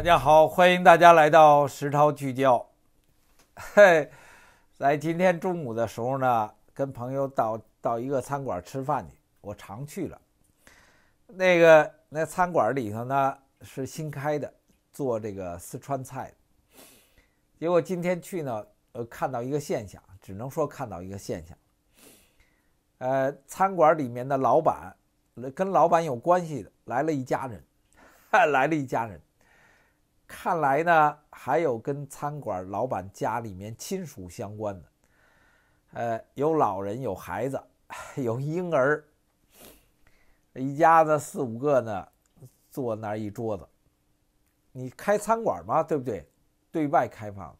大家好，欢迎大家来到石涛聚焦。嘿，在今天中午的时候呢，跟朋友到到一个餐馆吃饭去，我常去了。那个那餐馆里头呢是新开的，做这个四川菜结果今天去呢，呃，看到一个现象，只能说看到一个现象。呃，餐馆里面的老板，跟老板有关系的，来了一家人，来了一家人。看来呢，还有跟餐馆老板家里面亲属相关的，呃，有老人，有孩子，有婴儿，一家子四五个呢，坐那一桌子。你开餐馆嘛，对不对？对外开放，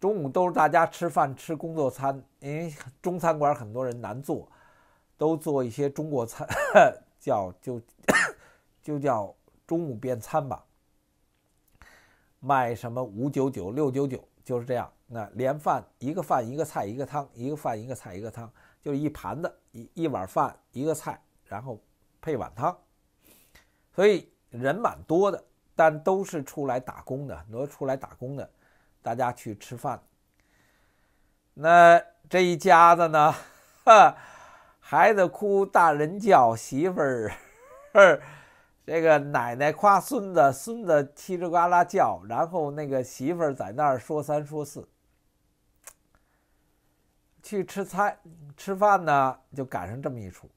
中午都是大家吃饭吃工作餐，因为中餐馆很多人难做，都做一些中国餐，叫就 就叫中午便餐吧。卖什么五九九六九九就是这样，那连饭一个饭一个菜一个汤，一个饭一个菜一个汤，就是一盘子一一碗饭一个菜，然后配碗汤，所以人蛮多的，但都是出来打工的，很多出来打工的，大家去吃饭。那这一家子呢，哈，孩子哭，大人叫媳妇儿，儿。这个奶奶夸孙子，孙子叽里呱啦叫，然后那个媳妇儿在那儿说三说四。去吃餐吃饭呢，就赶上这么一出。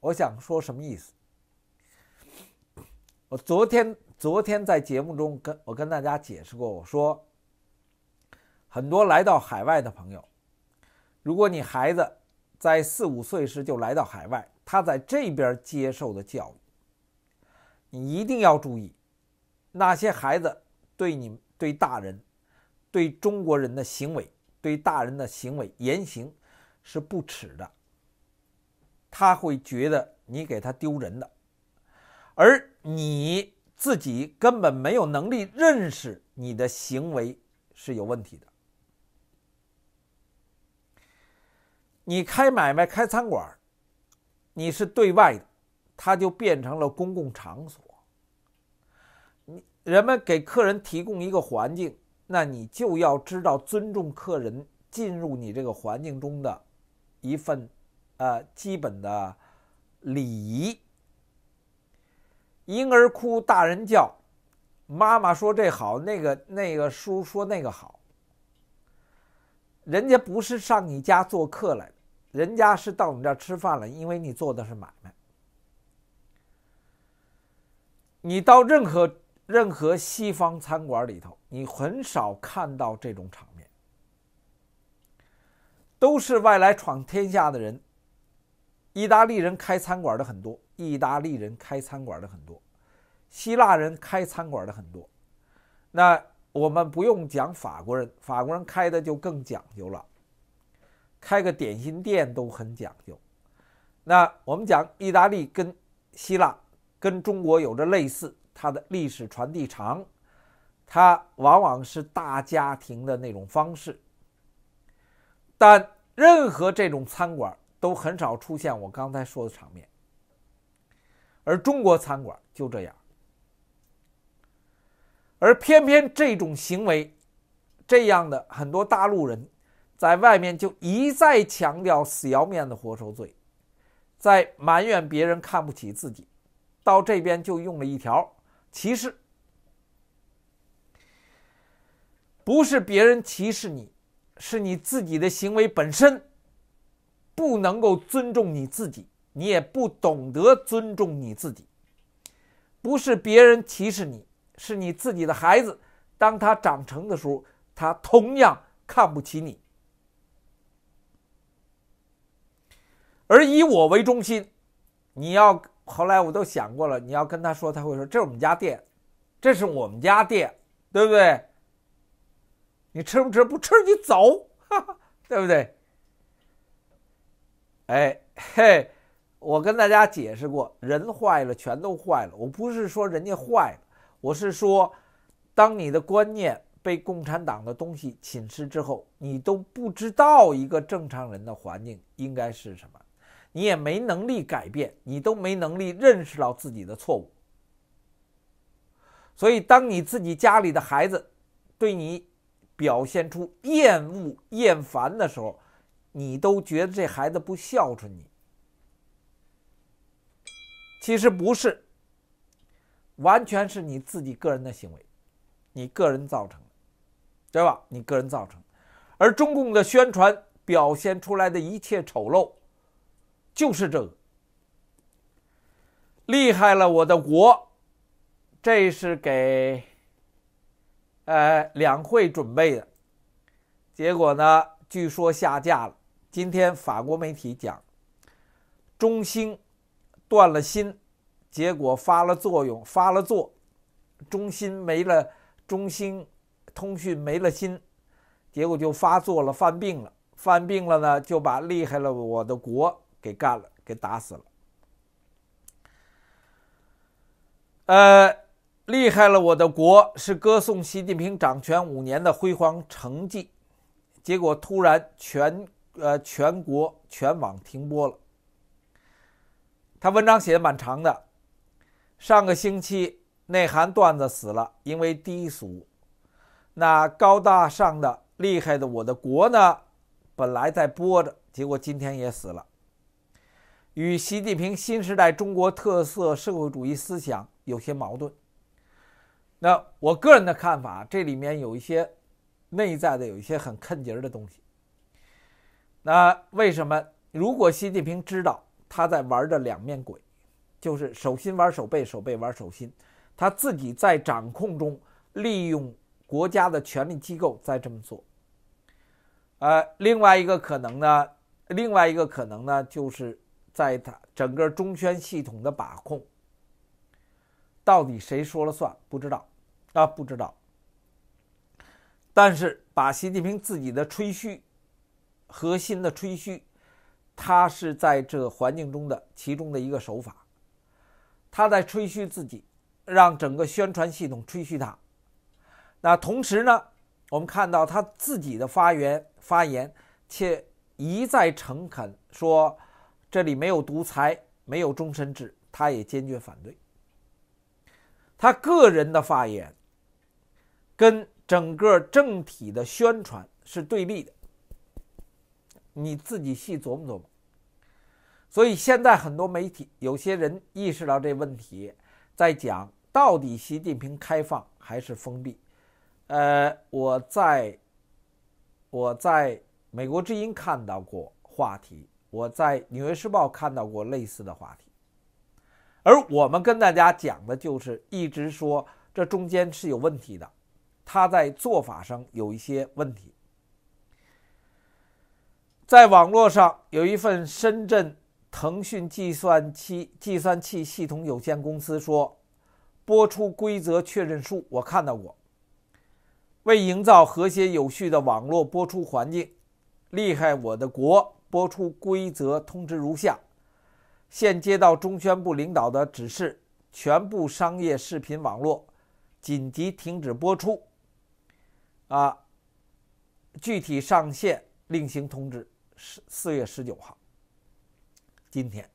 我想说什么意思？我昨天昨天在节目中跟我跟大家解释过，我说很多来到海外的朋友，如果你孩子在四五岁时就来到海外，他在这边接受的教育。你一定要注意，那些孩子对你、对大人、对中国人的行为、对大人的行为言行是不耻的。他会觉得你给他丢人的，而你自己根本没有能力认识你的行为是有问题的。你开买卖、开餐馆，你是对外的。它就变成了公共场所。你人们给客人提供一个环境，那你就要知道尊重客人进入你这个环境中的一份啊基本的礼仪。婴儿哭，大人叫，妈妈说这好，那个那个叔说那个好。人家不是上你家做客来的，人家是到你这儿吃饭了，因为你做的是买卖。你到任何任何西方餐馆里头，你很少看到这种场面。都是外来闯天下的人。意大利人开餐馆的很多，意大利人开餐馆的很多，希腊人开餐馆的很多。那我们不用讲法国人，法国人开的就更讲究了，开个点心店都很讲究。那我们讲意大利跟希腊。跟中国有着类似，它的历史传递长，它往往是大家庭的那种方式。但任何这种餐馆都很少出现我刚才说的场面，而中国餐馆就这样。而偏偏这种行为，这样的很多大陆人，在外面就一再强调“死要面子活受罪”，在埋怨别人看不起自己。到这边就用了一条歧视，不是别人歧视你，是你自己的行为本身不能够尊重你自己，你也不懂得尊重你自己。不是别人歧视你，是你自己的孩子，当他长成的时候，他同样看不起你。而以我为中心，你要。后来我都想过了，你要跟他说，他会说：“这是我们家店，这是我们家店，对不对？你吃不吃？不吃你走，哈 哈，对不对？”哎嘿，我跟大家解释过，人坏了全都坏了。我不是说人家坏我是说，当你的观念被共产党的东西侵蚀之后，你都不知道一个正常人的环境应该是什么。你也没能力改变，你都没能力认识到自己的错误。所以，当你自己家里的孩子对你表现出厌恶、厌烦的时候，你都觉得这孩子不孝顺你。其实不是，完全是你自己个人的行为，你个人造成的，对吧？你个人造成。而中共的宣传表现出来的一切丑陋。就是这个厉害了，我的国！这是给呃两会准备的。结果呢，据说下架了。今天法国媒体讲，中兴断了心，结果发了作用，发了作。中兴没了，中兴通讯没了心，结果就发作了，犯病了，犯病了呢，就把厉害了，我的国！给干了，给打死了。呃，厉害了，我的国，是歌颂习近平掌权五年的辉煌成绩。结果突然全呃全国全网停播了。他文章写的蛮长的。上个星期内涵段子死了，因为低俗。那高大上的厉害的我的国呢，本来在播着，结果今天也死了。与习近平新时代中国特色社会主义思想有些矛盾。那我个人的看法，这里面有一些内在的，有一些很坑结的东西。那为什么？如果习近平知道他在玩着两面鬼，就是手心玩手背，手背玩手心，他自己在掌控中利用国家的权力机构在这么做。呃，另外一个可能呢？另外一个可能呢，就是。在他整个中宣系统的把控，到底谁说了算？不知道，啊，不知道。但是把习近平自己的吹嘘，核心的吹嘘，他是在这环境中的其中的一个手法，他在吹嘘自己，让整个宣传系统吹嘘他。那同时呢，我们看到他自己的发言，发言且一再诚恳说。这里没有独裁，没有终身制，他也坚决反对。他个人的发言跟整个政体的宣传是对立的，你自己细琢磨琢磨。所以现在很多媒体有些人意识到这问题，在讲到底习近平开放还是封闭？呃，我在我在美国之音看到过话题。我在《纽约时报》看到过类似的话题，而我们跟大家讲的就是一直说这中间是有问题的，他在做法上有一些问题。在网络上有一份深圳腾讯计算机计算器系统有限公司说，播出规则确认书，我看到过。为营造和谐有序的网络播出环境，厉害我的国。播出规则通知如下：现接到中宣部领导的指示，全部商业视频网络紧急停止播出。啊，具体上线另行通知。十四月十九号，今天。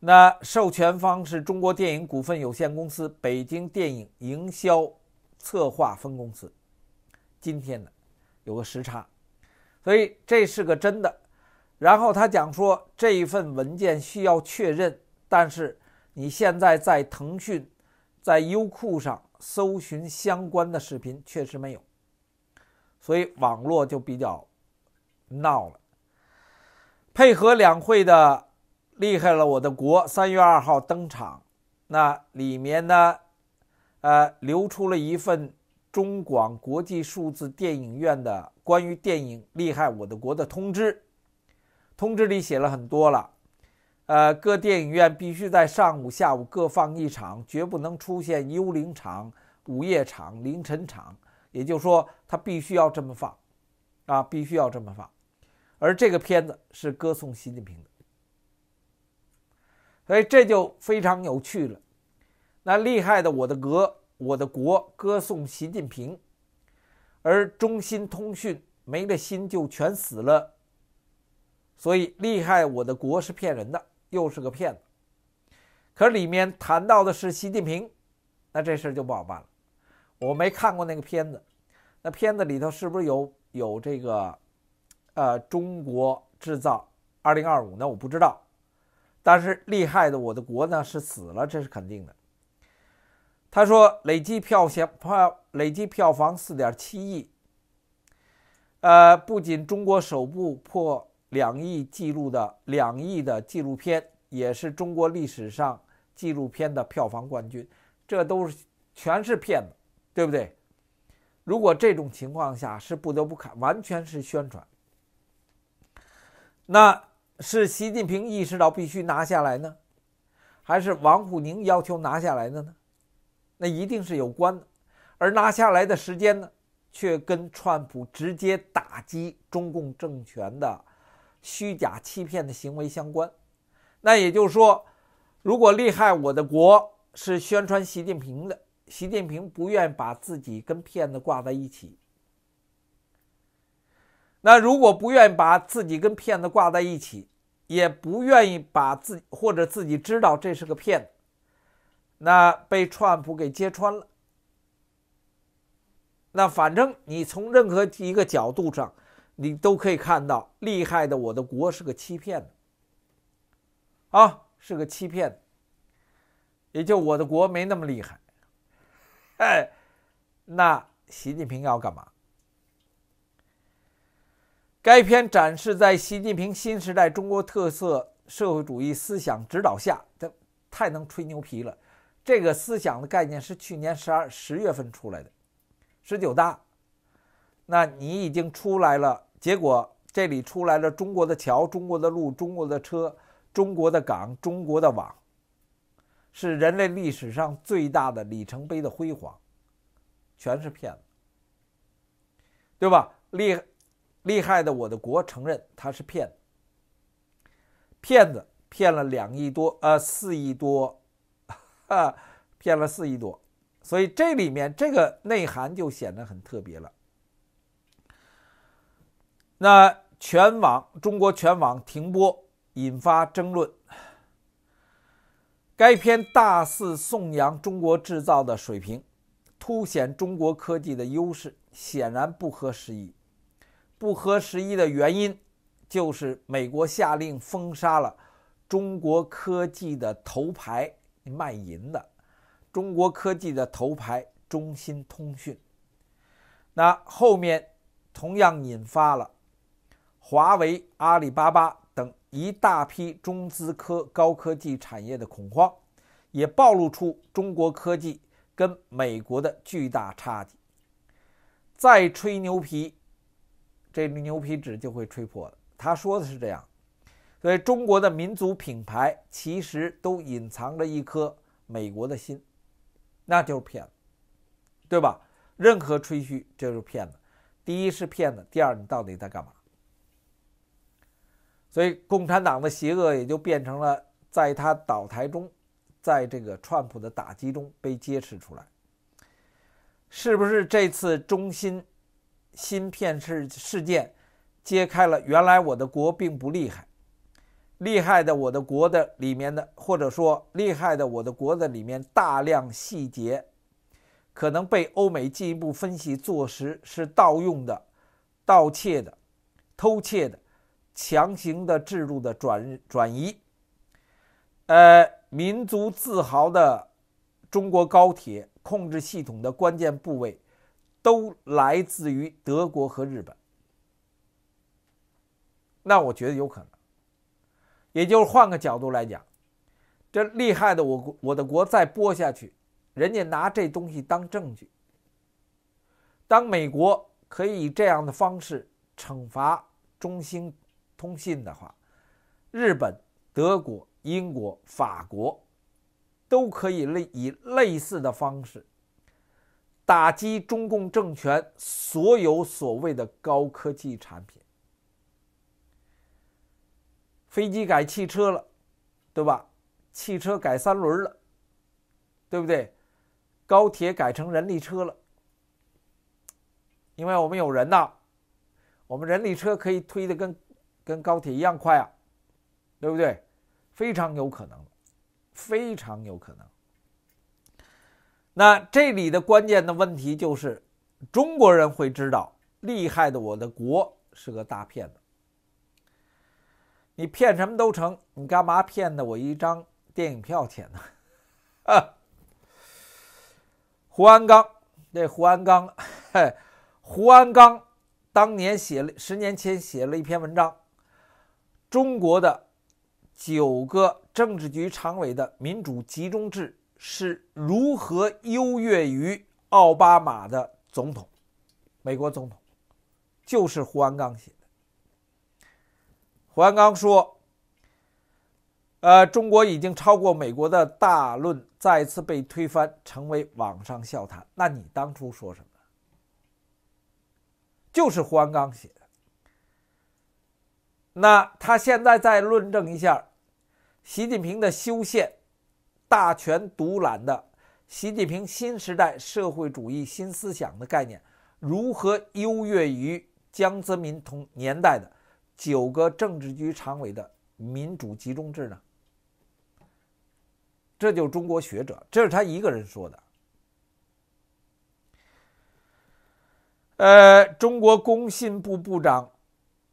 那授权方是中国电影股份有限公司北京电影营销策划分公司。今天呢，有个时差。所以这是个真的，然后他讲说这一份文件需要确认，但是你现在在腾讯、在优酷上搜寻相关的视频确实没有，所以网络就比较闹了。配合两会的厉害了，我的国三月二号登场，那里面呢，呃，流出了一份。中广国际数字电影院的关于电影《厉害我的国》的通知，通知里写了很多了，呃，各电影院必须在上午、下午各放一场，绝不能出现幽灵场、午夜场、凌晨场，也就是说，它必须要这么放，啊，必须要这么放。而这个片子是歌颂习近平的，所以这就非常有趣了。那厉害的我的国。我的国歌颂习近平，而中兴通讯没了心就全死了。所以厉害，我的国是骗人的，又是个骗子。可里面谈到的是习近平，那这事儿就不好办了。我没看过那个片子，那片子里头是不是有有这个，呃，中国制造二零二五？那我不知道。但是厉害的我的国呢是死了，这是肯定的。他说，累计票钱票累计票房四点七亿。呃，不仅中国首部破两亿纪录的两亿的纪录片，也是中国历史上纪录片的票房冠军。这都是全是骗子，对不对？如果这种情况下是不得不看，完全是宣传。那是习近平意识到必须拿下来呢，还是王沪宁要求拿下来的呢？那一定是有关的，而拿下来的时间呢，却跟川普直接打击中共政权的虚假欺骗的行为相关。那也就是说，如果利害我的国是宣传习近平的，习近平不愿把自己跟骗子挂在一起。那如果不愿把自己跟骗子挂在一起，也不愿意把自己或者自己知道这是个骗子。那被川普给揭穿了。那反正你从任何一个角度上，你都可以看到厉害的我的国是个欺骗的，啊，是个欺骗的，也就我的国没那么厉害。哎，那习近平要干嘛？该片展示在习近平新时代中国特色社会主义思想指导下，他太能吹牛皮了。这个思想的概念是去年十二十月份出来的，十九大，那你已经出来了，结果这里出来了中国的桥、中国的路、中国的车、中国的港、中国的网，是人类历史上最大的里程碑的辉煌，全是骗子，对吧？厉害，厉害的我的国承认他是骗子，骗子骗了两亿多，呃，四亿多。啊，骗了四亿多，所以这里面这个内涵就显得很特别了。那全网中国全网停播，引发争论。该片大肆颂扬中国制造的水平，凸显中国科技的优势，显然不合时宜。不合时宜的原因，就是美国下令封杀了中国科技的头牌。卖淫的，中国科技的头牌中兴通讯，那后面同样引发了华为、阿里巴巴等一大批中资科高科技产业的恐慌，也暴露出中国科技跟美国的巨大差距。再吹牛皮，这牛皮纸就会吹破了。他说的是这样。所以，中国的民族品牌其实都隐藏着一颗美国的心，那就是骗子，对吧？任何吹嘘就是骗子。第一是骗子，第二你到底在干嘛？所以，共产党的邪恶也就变成了在他倒台中，在这个川普的打击中被揭示出来。是不是这次中心芯片事事件揭开了原来我的国并不厉害？厉害的，我的国的里面的，或者说厉害的，我的国的里面大量细节，可能被欧美进一步分析坐实是盗用的、盗窃的、偷窃的、强行的制度的转转移。呃，民族自豪的中国高铁控制系统的关键部位，都来自于德国和日本，那我觉得有可能。也就是换个角度来讲，这厉害的，我我的国再播下去，人家拿这东西当证据。当美国可以以这样的方式惩罚中兴通信的话，日本、德国、英国、法国，都可以类以类似的方式打击中共政权所有所谓的高科技产品。飞机改汽车了，对吧？汽车改三轮了，对不对？高铁改成人力车了，因为我们有人呐，我们人力车可以推的跟跟高铁一样快啊，对不对？非常有可能，非常有可能。那这里的关键的问题就是，中国人会知道厉害的，我的国是个大骗子。你骗什么都成，你干嘛骗的我一张电影票钱呢？啊，胡安刚，这胡安刚，胡安刚当年写了，十年前写了一篇文章，《中国的九个政治局常委的民主集中制是如何优越于奥巴马的总统，美国总统》，就是胡安刚写的。胡安刚说：“呃，中国已经超过美国的大论再次被推翻，成为网上笑谈。那你当初说什么？就是胡安刚写的。那他现在再论证一下习近平的修宪、大权独揽的习近平新时代社会主义新思想的概念，如何优越于江泽民同年代的？”九个政治局常委的民主集中制呢？这就是中国学者，这是他一个人说的。呃，中国工信部部长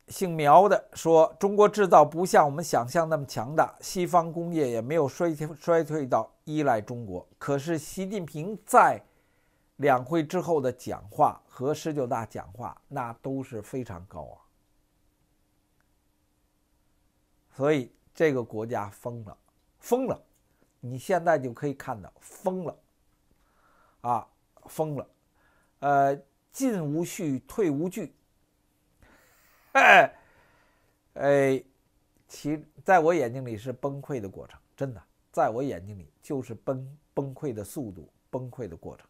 姓苗的说：“中国制造不像我们想象那么强大，西方工业也没有衰退衰退到依赖中国。”可是习近平在两会之后的讲话和十九大讲话，那都是非常高啊。所以这个国家疯了，疯了，你现在就可以看到疯了，啊，疯了，呃，进无序，退无惧，哎，哎，其在我眼睛里是崩溃的过程，真的，在我眼睛里就是崩崩溃的速度，崩溃的过程。